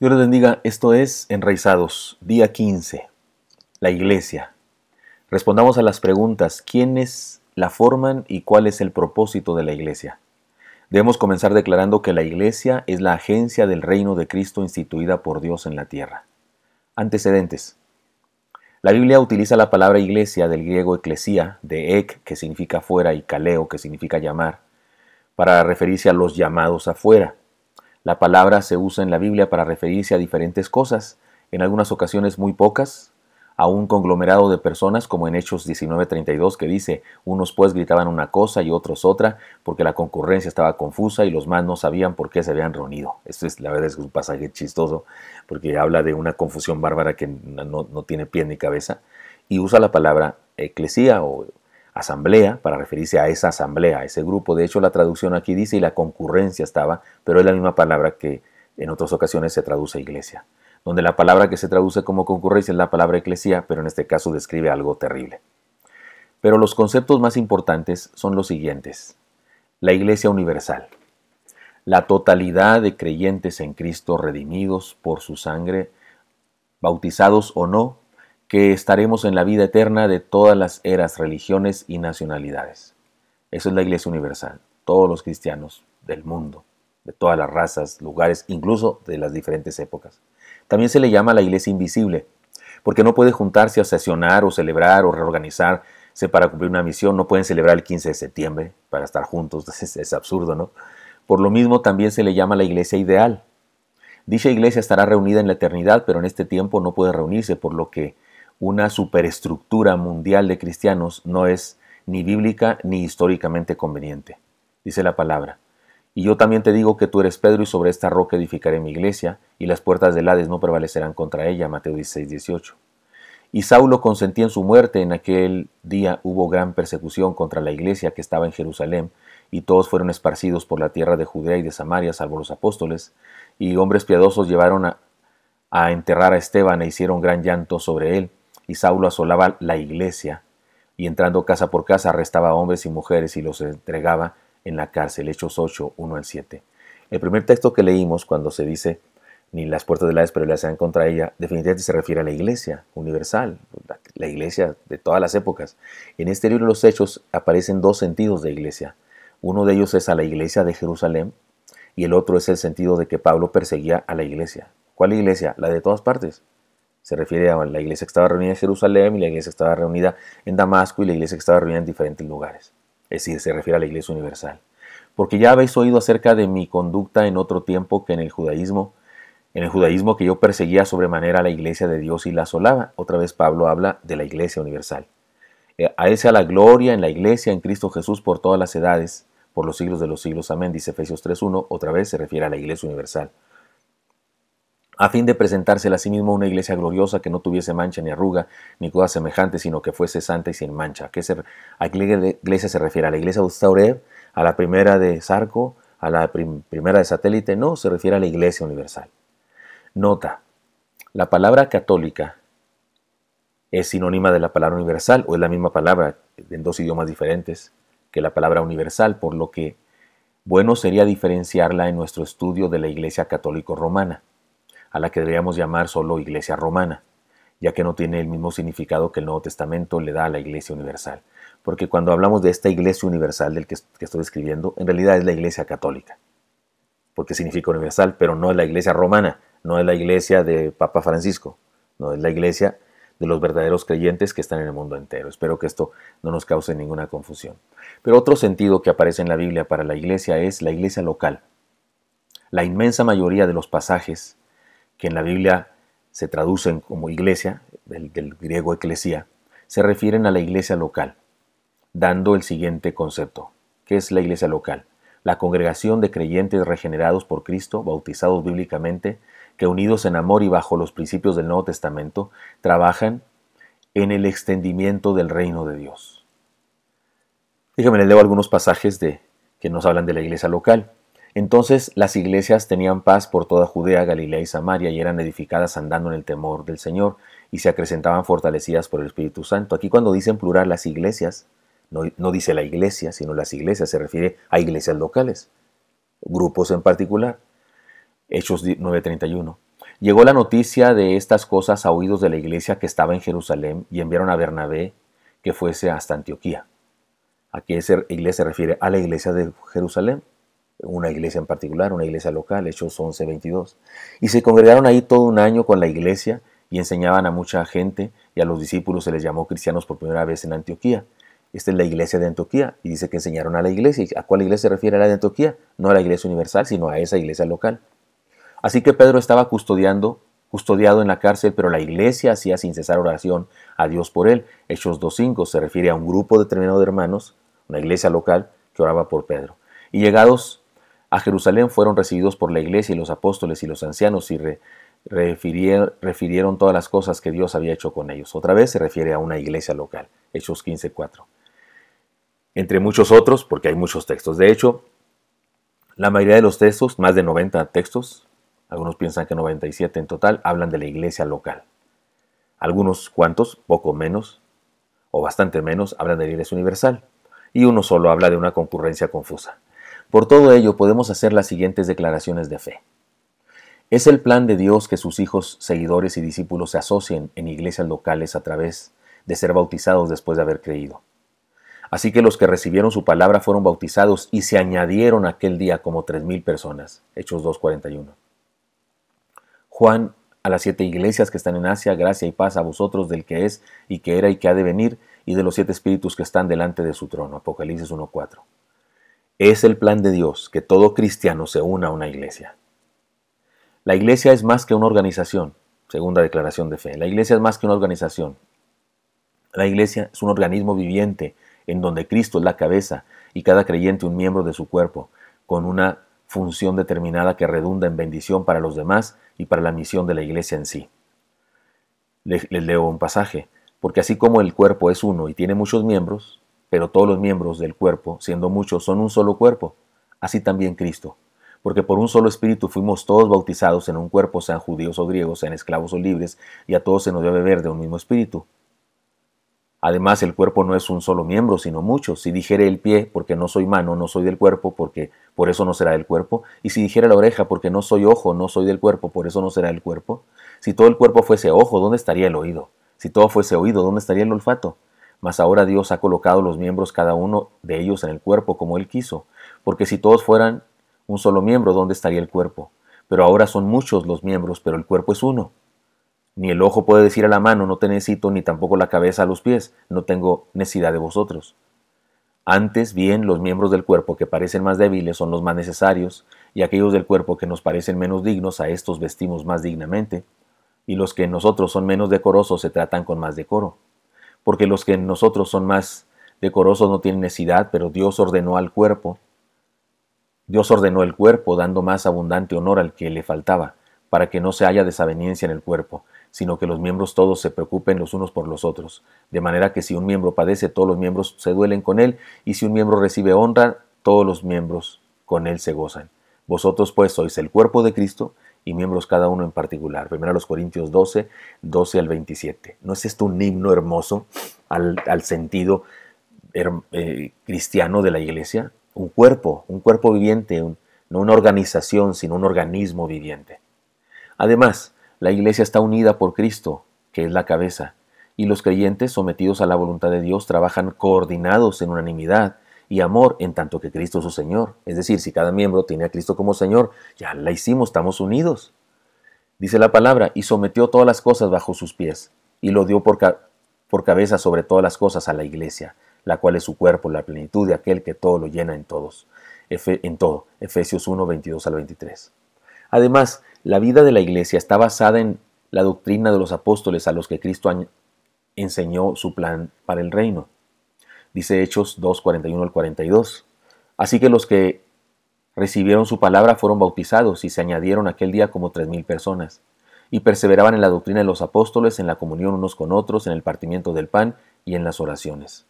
Dios les bendiga, esto es Enraizados, día 15, la iglesia. Respondamos a las preguntas, ¿quiénes la forman y cuál es el propósito de la iglesia? Debemos comenzar declarando que la iglesia es la agencia del reino de Cristo instituida por Dios en la tierra. Antecedentes. La Biblia utiliza la palabra iglesia del griego eclesía, de ek, que significa fuera, y kaleo, que significa llamar, para referirse a los llamados afuera. La palabra se usa en la Biblia para referirse a diferentes cosas, en algunas ocasiones muy pocas, a un conglomerado de personas, como en Hechos 19:32, que dice, unos pues gritaban una cosa y otros otra, porque la concurrencia estaba confusa y los más no sabían por qué se habían reunido. Esto es, la verdad, es un pasaje chistoso, porque habla de una confusión bárbara que no, no tiene pie ni cabeza, y usa la palabra eclesía o asamblea, para referirse a esa asamblea, a ese grupo. De hecho, la traducción aquí dice y la concurrencia estaba, pero es la misma palabra que en otras ocasiones se traduce iglesia, donde la palabra que se traduce como concurrencia es la palabra eclesía, pero en este caso describe algo terrible. Pero los conceptos más importantes son los siguientes. La iglesia universal, la totalidad de creyentes en Cristo redimidos por su sangre, bautizados o no, que estaremos en la vida eterna de todas las eras, religiones y nacionalidades. Eso es la Iglesia Universal, todos los cristianos del mundo, de todas las razas, lugares, incluso de las diferentes épocas. También se le llama la Iglesia Invisible, porque no puede juntarse a sesionar o celebrar o reorganizarse para cumplir una misión. No pueden celebrar el 15 de septiembre para estar juntos, es absurdo, ¿no? Por lo mismo también se le llama la Iglesia Ideal. Dicha iglesia estará reunida en la eternidad, pero en este tiempo no puede reunirse, por lo que una superestructura mundial de cristianos no es ni bíblica ni históricamente conveniente, dice la palabra. Y yo también te digo que tú eres Pedro y sobre esta roca edificaré mi iglesia, y las puertas del Hades no prevalecerán contra ella. Mateo 16, 18. Y Saulo consentía en su muerte. En aquel día hubo gran persecución contra la iglesia que estaba en Jerusalén, y todos fueron esparcidos por la tierra de Judea y de Samaria, salvo los apóstoles. Y hombres piadosos llevaron a, a enterrar a Esteban e hicieron gran llanto sobre él y Saulo asolaba la iglesia y entrando casa por casa arrestaba a hombres y mujeres y los entregaba en la cárcel. Hechos 8, 1 al 7. El primer texto que leímos cuando se dice ni las puertas de la se sean contra ella, definitivamente se refiere a la iglesia universal, la, la iglesia de todas las épocas. En este libro de los Hechos aparecen dos sentidos de iglesia. Uno de ellos es a la iglesia de Jerusalén y el otro es el sentido de que Pablo perseguía a la iglesia. ¿Cuál iglesia? La de todas partes se refiere a la iglesia que estaba reunida en Jerusalén y la iglesia que estaba reunida en Damasco y la iglesia que estaba reunida en diferentes lugares. Es decir, se refiere a la iglesia universal. Porque ya habéis oído acerca de mi conducta en otro tiempo que en el judaísmo, en el judaísmo que yo perseguía sobremanera a la iglesia de Dios y la asolaba. Otra vez Pablo habla de la iglesia universal. Eh, a ese la gloria en la iglesia, en Cristo Jesús, por todas las edades, por los siglos de los siglos. Amén, dice Efesios 3.1. Otra vez se refiere a la iglesia universal a fin de presentársela a sí mismo una iglesia gloriosa que no tuviese mancha ni arruga ni cosa semejante, sino que fuese santa y sin mancha. ¿A qué, iglesia se refiere? ¿A la iglesia de Ustaurev? ¿A la primera de Sarco? ¿A la primera de Satélite? No, se refiere a la iglesia universal. Nota, la palabra católica es sinónima de la palabra universal o es la misma palabra en dos idiomas diferentes que la palabra universal, por lo que bueno sería diferenciarla en nuestro estudio de la iglesia católico romana a la que deberíamos llamar solo Iglesia Romana, ya que no tiene el mismo significado que el Nuevo Testamento le da a la Iglesia Universal. Porque cuando hablamos de esta Iglesia Universal del que, estoy escribiendo, en realidad es la Iglesia Católica, porque significa universal, pero no es la Iglesia Romana, no es la Iglesia de Papa Francisco, no es la Iglesia de los verdaderos creyentes que están en el mundo entero. Espero que esto no nos cause ninguna confusión. Pero otro sentido que aparece en la Biblia para la iglesia es la iglesia local. La inmensa mayoría de los pasajes que en la Biblia se traducen como iglesia, del, griego eclesia, se refieren a la iglesia local, dando el siguiente concepto. ¿Qué es la iglesia local? La congregación de creyentes regenerados por Cristo, bautizados bíblicamente, que unidos en amor y bajo los principios del Nuevo Testamento, trabajan en el extendimiento del reino de Dios. Déjame les leo algunos pasajes de, que nos hablan de la iglesia local. Entonces las iglesias tenían paz por toda Judea, Galilea y Samaria y eran edificadas andando en el temor del Señor y se acrecentaban fortalecidas por el Espíritu Santo. Aquí cuando dicen plural las iglesias, no, no dice la iglesia, sino las iglesias, se refiere a iglesias locales, grupos en particular. Hechos 9:31. Llegó la noticia de estas cosas a oídos de la iglesia que estaba en Jerusalén y enviaron a Bernabé que fuese hasta Antioquía. Aquí esa iglesia se refiere a la iglesia de Jerusalén, una iglesia en particular, una iglesia local, Hechos 11, 22. Y se congregaron ahí todo un año con la iglesia y enseñaban a mucha gente y a los discípulos se les llamó cristianos por primera vez en Antioquía. Esta es la iglesia de Antioquía y dice que enseñaron a la iglesia. ¿A cuál iglesia se refiere a la de Antioquía? No a la iglesia universal, sino a esa iglesia local. Así que Pedro estaba custodiando, custodiado en la cárcel, pero la iglesia hacía sin cesar oración a Dios por él. Hechos 2.5 se refiere a un grupo determinado de hermanos, una iglesia local, que oraba por Pedro. Y llegados a Jerusalén fueron recibidos por la iglesia y los apóstoles y los ancianos y refirieron, refirieron todas las cosas que Dios había hecho con ellos. Otra vez se refiere a una iglesia local, Hechos 15.4. Entre muchos otros, porque hay muchos textos. De hecho, la mayoría de los textos, más de 90 textos, algunos piensan que 97 en total, hablan de la iglesia local. Algunos cuantos, poco menos, o bastante menos, hablan de la iglesia universal. Y uno solo habla de una concurrencia confusa. Por todo ello podemos hacer las siguientes declaraciones de fe. Es el plan de Dios que sus hijos, seguidores y discípulos se asocien en iglesias locales a través de ser bautizados después de haber creído. Así que los que recibieron su palabra fueron bautizados y se añadieron aquel día como tres mil personas. Hechos 2.41. Juan a las siete iglesias que están en Asia, gracia y paz a vosotros del que es y que era y que ha de venir y de los siete espíritus que están delante de su trono. Apocalipsis 1.4. Es el plan de Dios que todo cristiano se una a una iglesia. La iglesia es más que una organización, segunda declaración de fe. La iglesia es más que una organización. La iglesia es un organismo viviente en donde Cristo es la cabeza y cada creyente un miembro de su cuerpo, con una función determinada que redunda en bendición para los demás y para la misión de la iglesia en sí. Les, leo un pasaje, porque así como el cuerpo es uno y tiene muchos miembros, pero todos los miembros del cuerpo, siendo muchos, son un solo cuerpo, así también Cristo. Porque por un solo espíritu fuimos todos bautizados en un cuerpo, sean judíos o griegos, sean esclavos o libres, y a todos se nos dio beber de un mismo espíritu. Además, el cuerpo no es un solo miembro, sino muchos. Si dijere el pie, porque no soy mano, no soy del cuerpo, porque por eso no será del cuerpo. Y si dijera la oreja, porque no soy ojo, no soy del cuerpo, por eso no será del cuerpo. Si todo el cuerpo fuese ojo, ¿dónde estaría el oído? Si todo fuese oído, ¿dónde estaría el olfato? Mas ahora Dios ha colocado los miembros cada uno de ellos en el cuerpo como Él quiso, porque si todos fueran un solo miembro, ¿dónde estaría el cuerpo? Pero ahora son muchos los miembros, pero el cuerpo es uno. Ni el ojo puede decir a la mano, no te necesito, ni tampoco la cabeza a los pies, no tengo necesidad de vosotros. Antes bien, los miembros del cuerpo que parecen más débiles son los más necesarios, y aquellos del cuerpo que nos parecen menos dignos, a estos vestimos más dignamente, y los que en nosotros son menos decorosos se tratan con más decoro porque los que en nosotros son más decorosos no tienen necesidad, pero Dios ordenó al cuerpo, Dios ordenó el cuerpo dando más abundante honor al que le faltaba, para que no se haya desaveniencia en el cuerpo, sino que los miembros todos se preocupen los unos por los otros, de manera que si un miembro padece, todos los miembros se duelen con él, y si un miembro recibe honra, todos los miembros con él se gozan. Vosotros pues sois el cuerpo de Cristo, y miembros cada uno en particular. Primero los Corintios 12, 12 al 27. ¿No es esto un himno hermoso al, sentido eh, cristiano de la iglesia? Un cuerpo, un cuerpo viviente, no una organización, sino un organismo viviente. Además, la iglesia está unida por Cristo, que es la cabeza, y los creyentes sometidos a la voluntad de Dios trabajan coordinados en unanimidad y amor en tanto que Cristo es su Señor. Es decir, si cada miembro tiene a Cristo como Señor, ya la hicimos, estamos unidos. Dice la palabra, y sometió todas las cosas bajo sus pies, y lo dio por, por cabeza sobre todas las cosas a la iglesia, la cual es su cuerpo, la plenitud de aquel que todo lo llena en todos, en todo. Efesios 1, 22 al 23. Además, la vida de la iglesia está basada en la doctrina de los apóstoles a los que Cristo enseñó su plan para el reino dice Hechos 2, 41 al 42. Así que los que recibieron su palabra fueron bautizados y se añadieron aquel día como tres mil personas, y perseveraban en la doctrina de los apóstoles, en la comunión unos con otros, en el partimiento del pan y en las oraciones.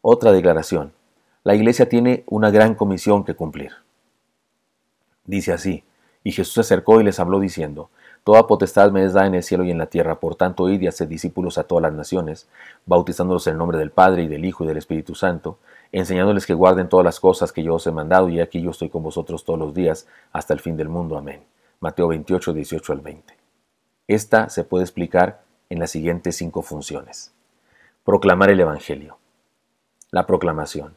Otra declaración. La iglesia tiene una gran comisión que cumplir. Dice así, y Jesús se acercó y les habló diciendo, Toda potestad me es dada en el cielo y en la tierra, por tanto, id y haced discípulos a todas las naciones, bautizándolos en el nombre del Padre y del Hijo y del Espíritu Santo, enseñándoles que guarden todas las cosas que yo os he mandado, y aquí yo estoy con vosotros todos los días hasta el fin del mundo. Amén. Mateo 28, 18 al 20. Esta se puede explicar en las siguientes cinco funciones. Proclamar el Evangelio. La proclamación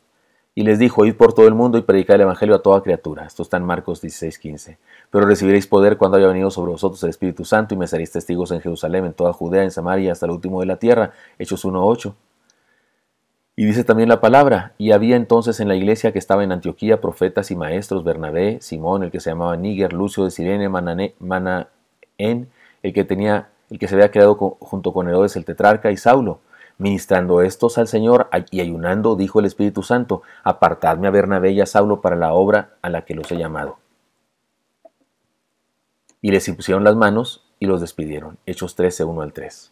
y les dijo, id por todo el mundo y predicad el Evangelio a toda criatura. Esto está en Marcos 16, 15. Pero recibiréis poder cuando haya venido sobre vosotros el Espíritu Santo y me seréis testigos en Jerusalén, en toda Judea, en Samaria, hasta el último de la tierra. Hechos 1, 8. Y dice también la palabra, y había entonces en la iglesia que estaba en Antioquía profetas y maestros, Bernabé, Simón, el que se llamaba Níger, Lucio de Sirene, Manané, Manaén, el que tenía, el que se había creado junto con Herodes el tetrarca y Saulo. Ministrando estos al Señor y ayunando, dijo el Espíritu Santo, apartadme a Bernabé y a Saulo para la obra a la que los he llamado. Y les impusieron las manos y los despidieron. Hechos 13, al 3.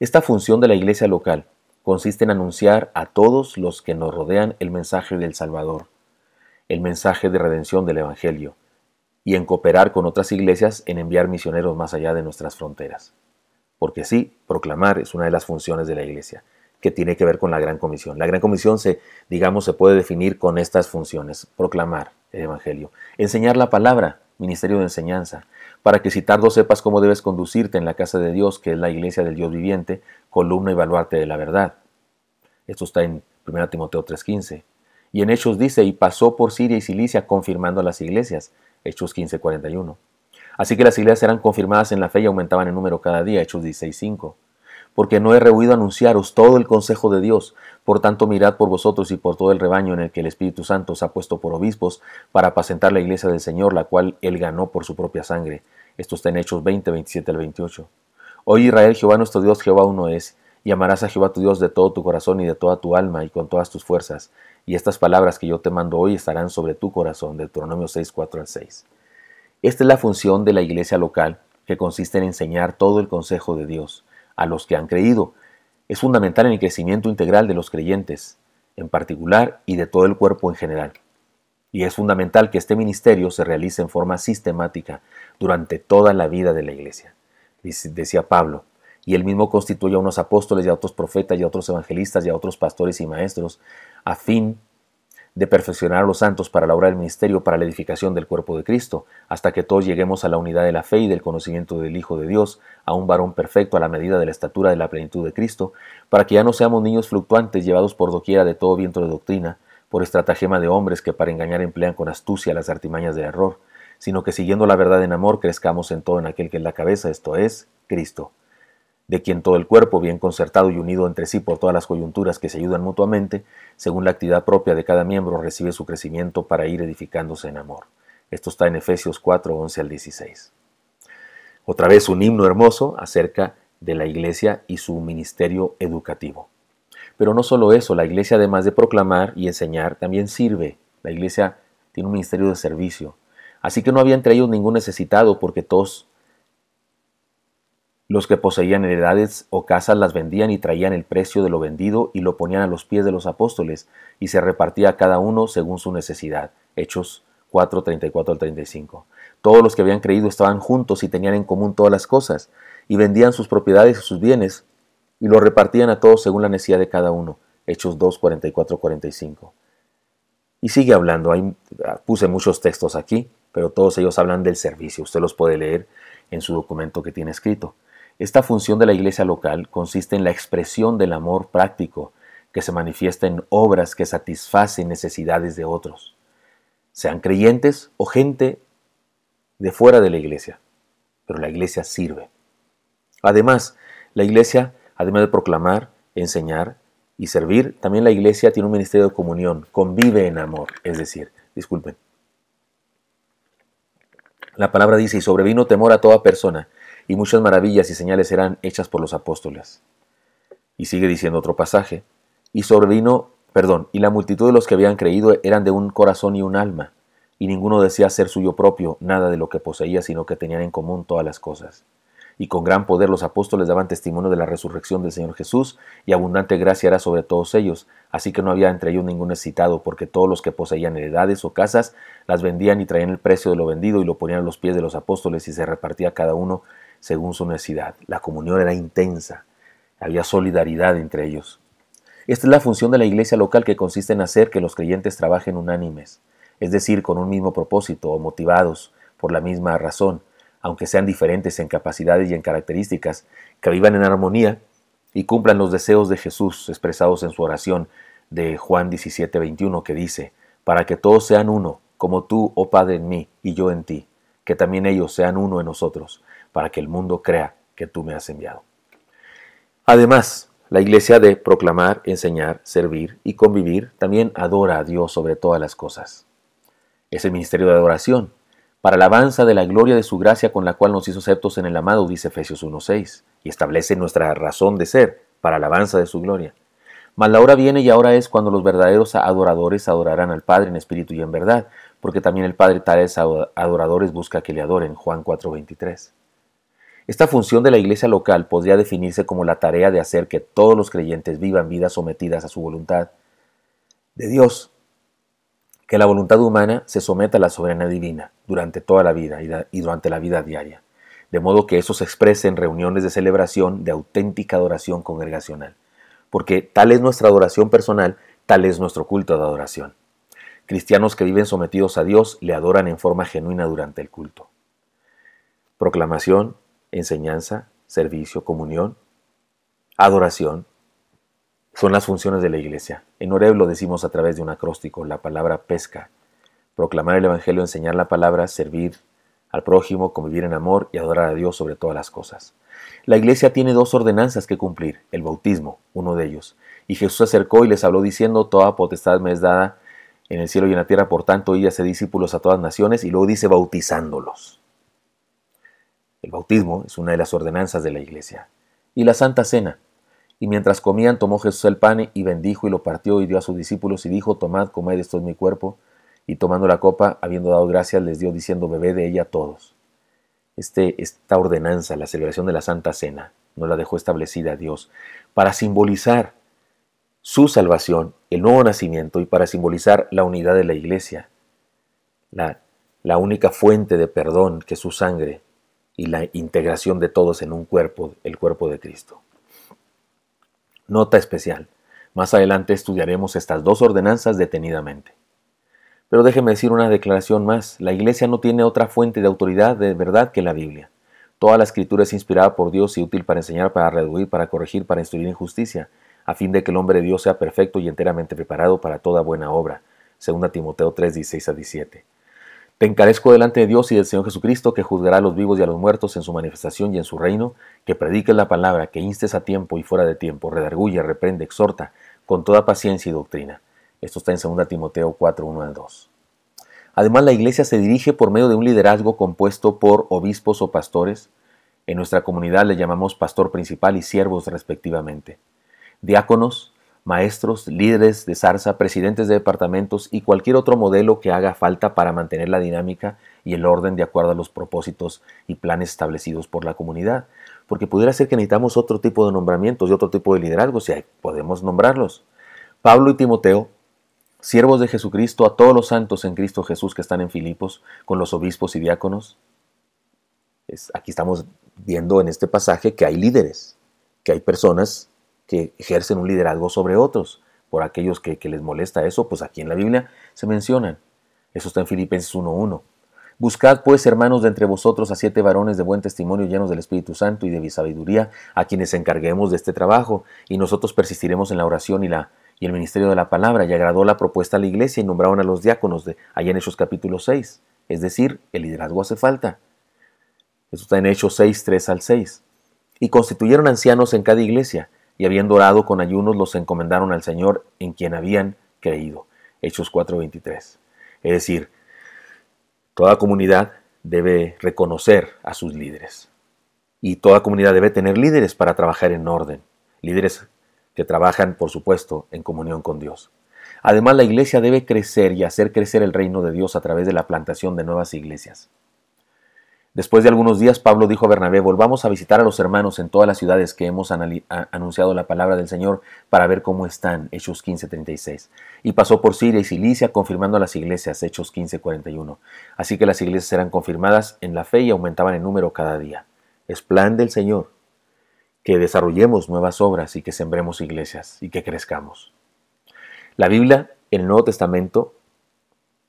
Esta función de la iglesia local consiste en anunciar a todos los que nos rodean el mensaje del Salvador, el mensaje de redención del Evangelio, y en cooperar con otras iglesias en enviar misioneros más allá de nuestras fronteras porque sí, proclamar es una de las funciones de la iglesia, que tiene que ver con la gran comisión. La gran comisión se, digamos, se puede definir con estas funciones, proclamar el evangelio, enseñar la palabra, ministerio de enseñanza, para que si tardo sepas cómo debes conducirte en la casa de Dios, que es la iglesia del Dios viviente, columna y baluarte de la verdad. Esto está en 1 Timoteo 3:15. Y en Hechos dice, y pasó por Siria y Cilicia confirmando a las iglesias. Hechos 15:41. Así que las iglesias eran confirmadas en la fe y aumentaban en número cada día, Hechos 16.5. Porque no he rehuido anunciaros todo el consejo de Dios, por tanto mirad por vosotros y por todo el rebaño en el que el Espíritu Santo os ha puesto por obispos para apacentar la iglesia del Señor, la cual él ganó por su propia sangre. Esto está en Hechos 20, 27 al 28. Hoy Israel, Jehová nuestro Dios, Jehová uno es, y amarás a Jehová tu Dios de todo tu corazón y de toda tu alma y con todas tus fuerzas, y estas palabras que yo te mando hoy estarán sobre tu corazón. Deuteronomio 6, 4 al 6. Esta es la función de la iglesia local, que consiste en enseñar todo el consejo de Dios a los que han creído. Es fundamental en el crecimiento integral de los creyentes, en particular, y de todo el cuerpo en general. Y es fundamental que este ministerio se realice en forma sistemática durante toda la vida de la iglesia, decía Pablo. Y él mismo constituye a unos apóstoles y a otros profetas y a otros evangelistas y a otros pastores y maestros, a fin de perfeccionar a los santos para la obra del ministerio, para la edificación del cuerpo de Cristo, hasta que todos lleguemos a la unidad de la fe y del conocimiento del Hijo de Dios, a un varón perfecto a la medida de la estatura de la plenitud de Cristo, para que ya no seamos niños fluctuantes llevados por doquiera de todo viento de doctrina, por estratagema de hombres que para engañar emplean con astucia las artimañas del error, sino que siguiendo la verdad en amor crezcamos en todo en aquel que es la cabeza, esto es, Cristo de quien todo el cuerpo, bien concertado y unido entre sí por todas las coyunturas que se ayudan mutuamente, según la actividad propia de cada miembro, recibe su crecimiento para ir edificándose en amor. Esto está en Efesios 4, 11 al 16. Otra vez un himno hermoso acerca de la Iglesia y su ministerio educativo. Pero no solo eso, la Iglesia además de proclamar y enseñar, también sirve. La Iglesia tiene un ministerio de servicio. Así que no había entre ellos ningún necesitado porque todos los que poseían heredades o casas las vendían y traían el precio de lo vendido y lo ponían a los pies de los apóstoles, y se repartía a cada uno según su necesidad. Hechos 4, 34 al 35. Todos los que habían creído estaban juntos y tenían en común todas las cosas, y vendían sus propiedades y sus bienes, y lo repartían a todos según la necesidad de cada uno. Hechos 2, 44, 45. Y sigue hablando, Hay, ah, puse muchos textos aquí, pero todos ellos hablan del servicio. Usted los puede leer en su documento que tiene escrito. Esta función de la iglesia local consiste en la expresión del amor práctico, que se manifiesta en obras que satisfacen necesidades de otros, sean creyentes o gente de fuera de la iglesia, pero la iglesia sirve. Además, la iglesia, además de proclamar, enseñar y servir, también la iglesia tiene un ministerio de comunión, convive en amor, es decir, disculpen. La palabra dice, y sobrevino temor a toda persona, y muchas maravillas y señales eran hechas por los apóstoles. Y sigue diciendo otro pasaje, y sobrevino, perdón, y la multitud de los que habían creído eran de un corazón y un alma, y ninguno decía ser suyo propio nada de lo que poseía, sino que tenían en común todas las cosas. Y con gran poder los apóstoles daban testimonio de la resurrección del Señor Jesús, y abundante gracia era sobre todos ellos, así que no había entre ellos ningún excitado, porque todos los que poseían heredades o casas las vendían y traían el precio de lo vendido y lo ponían a los pies de los apóstoles y se repartía cada uno según su necesidad. La comunión era intensa, había solidaridad entre ellos. Esta es la función de la iglesia local que consiste en hacer que los creyentes trabajen unánimes, es decir, con un mismo propósito o motivados por la misma razón, aunque sean diferentes en capacidades y en características, que vivan en armonía y cumplan los deseos de Jesús expresados en su oración de Juan 17:21 que dice, para que todos sean uno, como tú, oh Padre, en mí y yo en ti, que también ellos sean uno en nosotros, para que el mundo crea que tú me has enviado. Además, la iglesia de proclamar, enseñar, servir y convivir también adora a Dios sobre todas las cosas. Es el ministerio de adoración, para alabanza de la gloria de su gracia con la cual nos hizo aceptos en el amado, dice Efesios 1.6, y establece nuestra razón de ser, para alabanza de su gloria. Mas la hora viene y ahora es cuando los verdaderos adoradores adorarán al Padre en espíritu y en verdad, porque también el Padre tales adoradores busca que le adoren, Juan 4.23. Esta función de la iglesia local podría definirse como la tarea de hacer que todos los creyentes vivan vidas sometidas a su voluntad de Dios, que la voluntad humana se someta a la soberana divina durante toda la vida y durante la vida diaria, de modo que eso se exprese en reuniones de celebración de auténtica adoración congregacional, porque tal es nuestra adoración personal, tal es nuestro culto de adoración. Cristianos que viven sometidos a Dios le adoran en forma genuina durante el culto. Proclamación enseñanza, servicio, comunión, adoración, son las funciones de la iglesia. En Oreb lo decimos a través de un acróstico, la palabra pesca, proclamar el Evangelio, enseñar la palabra, servir al prójimo, convivir en amor y adorar a Dios sobre todas las cosas. La iglesia tiene dos ordenanzas que cumplir, el bautismo, uno de ellos. Y Jesús se acercó y les habló diciendo, Toda potestad me es dada en el cielo y en la tierra, por tanto, y hace discípulos a todas naciones, y luego dice, bautizándolos. El bautismo es una de las ordenanzas de la Iglesia. Y la Santa Cena. Y mientras comían tomó Jesús el pan y bendijo y lo partió y dio a sus discípulos y dijo, tomad, comed, esto en mi cuerpo. Y tomando la copa, habiendo dado gracias, les dio diciendo, bebé de ella a todos. Este, esta ordenanza, la celebración de la Santa Cena, nos la dejó establecida Dios para simbolizar su salvación, el nuevo nacimiento y para simbolizar la unidad de la iglesia, la, la única fuente de perdón que su sangre y la integración de todos en un cuerpo, el cuerpo de Cristo. Nota especial. Más adelante estudiaremos estas dos ordenanzas detenidamente. Pero déjeme decir una declaración más. La Iglesia no tiene otra fuente de autoridad de verdad que la Biblia. Toda la escritura es inspirada por Dios y útil para enseñar, para reducir, para corregir, para instruir en justicia, a fin de que el hombre de Dios sea perfecto y enteramente preparado para toda buena obra. 2 Timoteo 3, 16 a 17. Te encarezco delante de Dios y del Señor Jesucristo, que juzgará a los vivos y a los muertos en su manifestación y en su reino, que prediques la palabra, que instes a tiempo y fuera de tiempo, redarguye, reprende, exhorta, con toda paciencia y doctrina. Esto está en 2 Timoteo 4, 1 al 2. Además, la iglesia se dirige por medio de un liderazgo compuesto por obispos o pastores. En nuestra comunidad le llamamos pastor principal y siervos respectivamente. Diáconos, maestros, líderes de zarza, presidentes de departamentos y cualquier otro modelo que haga falta para mantener la dinámica y el orden de acuerdo a los propósitos y planes establecidos por la comunidad. Porque pudiera ser que necesitamos otro tipo de nombramientos y otro tipo de liderazgo, si podemos nombrarlos. Pablo y Timoteo, siervos de Jesucristo, a todos los santos en Cristo Jesús que están en Filipos, con los obispos y diáconos. aquí estamos viendo en este pasaje que hay líderes, que hay personas que ejercen un liderazgo sobre otros. Por aquellos que, les molesta eso, pues aquí en la Biblia se mencionan. Eso está en Filipenses 1.1. Buscad pues, hermanos, de entre vosotros a siete varones de buen testimonio, llenos del Espíritu Santo y de sabiduría, a quienes encarguemos de este trabajo, y nosotros persistiremos en la oración y, la, y el ministerio de la palabra. Y agradó la propuesta a la iglesia y nombraron a los diáconos de allá en Hechos capítulo 6. Es decir, el liderazgo hace falta. Eso está en Hechos 6, 3 al 6. Y constituyeron ancianos en cada iglesia y habiendo orado con ayunos los encomendaron al Señor en quien habían creído. Hechos 4:23. Es decir, toda comunidad debe reconocer a sus líderes y toda comunidad debe tener líderes para trabajar en orden, líderes que trabajan, por supuesto, en comunión con Dios. Además, la iglesia debe crecer y hacer crecer el reino de Dios a través de la plantación de nuevas iglesias. Después de algunos días, Pablo dijo a Bernabé, volvamos a visitar a los hermanos en todas las ciudades que hemos anunciado la palabra del Señor para ver cómo están, Hechos 15:36. Y pasó por Siria y Cilicia confirmando a las iglesias, Hechos 15:41. Así que las iglesias eran confirmadas en la fe y aumentaban en número cada día. Es plan del Señor que desarrollemos nuevas obras y que sembremos iglesias y que crezcamos. La Biblia, el Nuevo Testamento,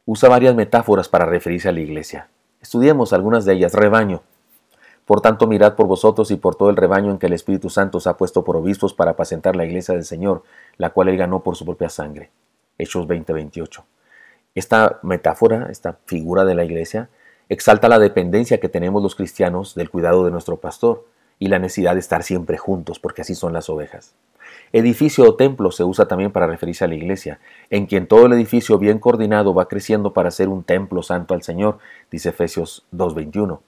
usa varias metáforas para referirse a la iglesia. Estudiemos algunas de ellas. Rebaño. Por tanto, mirad por vosotros y por todo el rebaño en que el Espíritu Santo os ha puesto por obispos para apacentar la iglesia del Señor, la cual él ganó por su propia sangre. Hechos 20:28. Esta metáfora, esta figura de la iglesia, exalta la dependencia que tenemos los cristianos del cuidado de nuestro pastor y la necesidad de estar siempre juntos, porque así son las ovejas. Edificio o templo se usa también para referirse a la iglesia, en quien todo el edificio bien coordinado va creciendo para ser un templo santo al Señor, dice Efesios 2.21.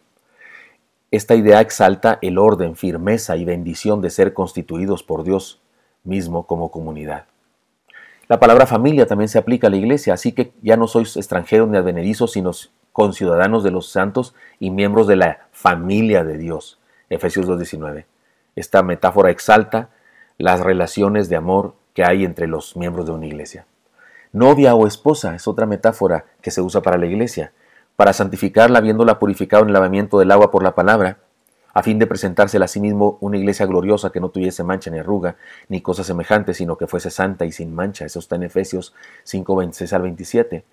Esta idea exalta el orden, firmeza y bendición de ser constituidos por Dios mismo como comunidad. La palabra familia también se aplica a la iglesia, así que ya no sois extranjeros ni advenedizos, sino conciudadanos de los santos y miembros de la familia de Dios. Efesios 2.19. Esta metáfora exalta las relaciones de amor que hay entre los miembros de una iglesia. Novia o esposa es otra metáfora que se usa para la iglesia, para santificarla habiéndola purificado en el lavamiento del agua por la palabra, a fin de presentársela a sí mismo una iglesia gloriosa que no tuviese mancha ni arruga, ni cosa semejante, sino que fuese santa y sin mancha. Eso está en Efesios 5, 26 al 27.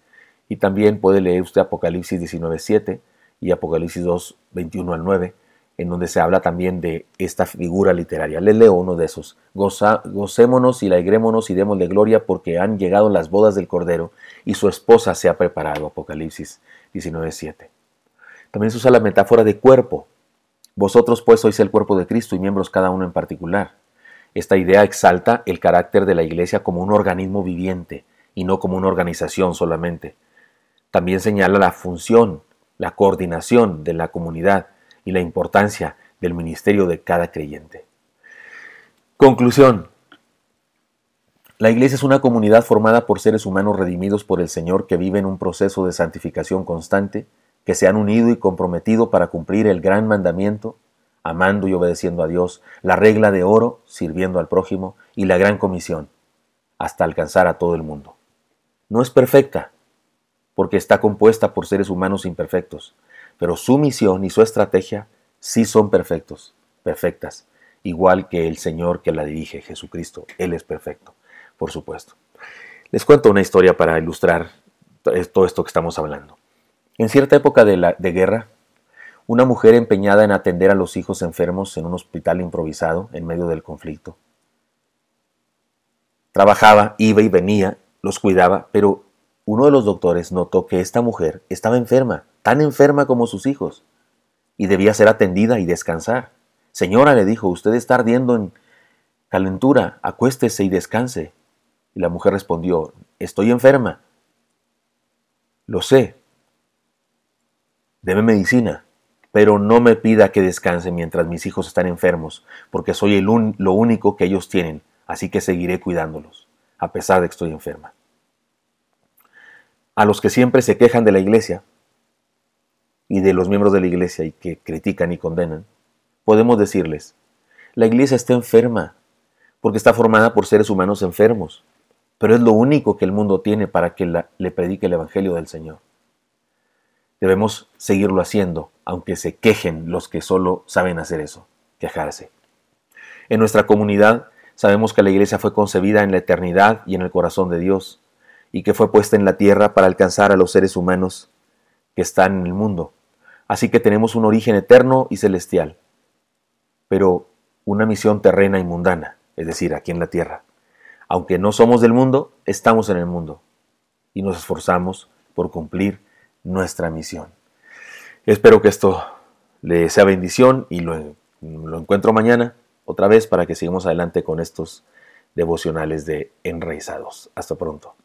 Y también puede leer usted Apocalipsis 19, 7 y Apocalipsis 2, 21 al 9, en donde se habla también de esta figura literaria. Les leo uno de esos. Goza, gocémonos y alegrémonos y démosle gloria porque han llegado las bodas del Cordero y su esposa se ha preparado. Apocalipsis 19.7. También se usa la metáfora de cuerpo. Vosotros pues sois el cuerpo de Cristo y miembros cada uno en particular. Esta idea exalta el carácter de la iglesia como un organismo viviente y no como una organización solamente. También señala la función, la coordinación de la comunidad y la importancia del ministerio de cada creyente. Conclusión. La iglesia es una comunidad formada por seres humanos redimidos por el Señor que viven un proceso de santificación constante, que se han unido y comprometido para cumplir el gran mandamiento, amando y obedeciendo a Dios, la regla de oro, sirviendo al prójimo y la gran comisión, hasta alcanzar a todo el mundo. No es perfecta, porque está compuesta por seres humanos imperfectos, pero su misión y su estrategia sí son perfectos, perfectas, igual que el Señor que la dirige, Jesucristo. Él es perfecto, por supuesto. Les cuento una historia para ilustrar todo esto que estamos hablando. En cierta época de, de guerra, una mujer empeñada en atender a los hijos enfermos en un hospital improvisado en medio del conflicto. Trabajaba, iba y venía, los cuidaba, pero uno de los doctores notó que esta mujer estaba enferma tan enferma como sus hijos, y debía ser atendida y descansar. Señora, le dijo, usted está ardiendo en calentura, acuéstese y descanse. Y la mujer respondió, estoy enferma. Lo sé. déme medicina, pero no me pida que descanse mientras mis hijos están enfermos, porque soy lo único que ellos tienen, así que seguiré cuidándolos, a pesar de que estoy enferma. A los que siempre se quejan de la iglesia, y de los miembros de la iglesia y que critican y condenan, podemos decirles, la iglesia está enferma, porque está formada por seres humanos enfermos, pero es lo único que el mundo tiene para que le predique el Evangelio del Señor. Debemos seguirlo haciendo, aunque se quejen los que solo saben hacer eso, quejarse. En nuestra comunidad sabemos que la iglesia fue concebida en la eternidad y en el corazón de Dios, y que fue puesta en la tierra para alcanzar a los seres humanos que están en el mundo Así que tenemos un origen eterno y celestial, pero una misión terrena y mundana, es decir, aquí en la tierra. Aunque no somos del mundo, estamos en el mundo y nos esforzamos por cumplir nuestra misión. Espero que esto le sea bendición y lo, lo encuentro mañana otra vez para que sigamos adelante con estos devocionales de enraizados. Hasta pronto.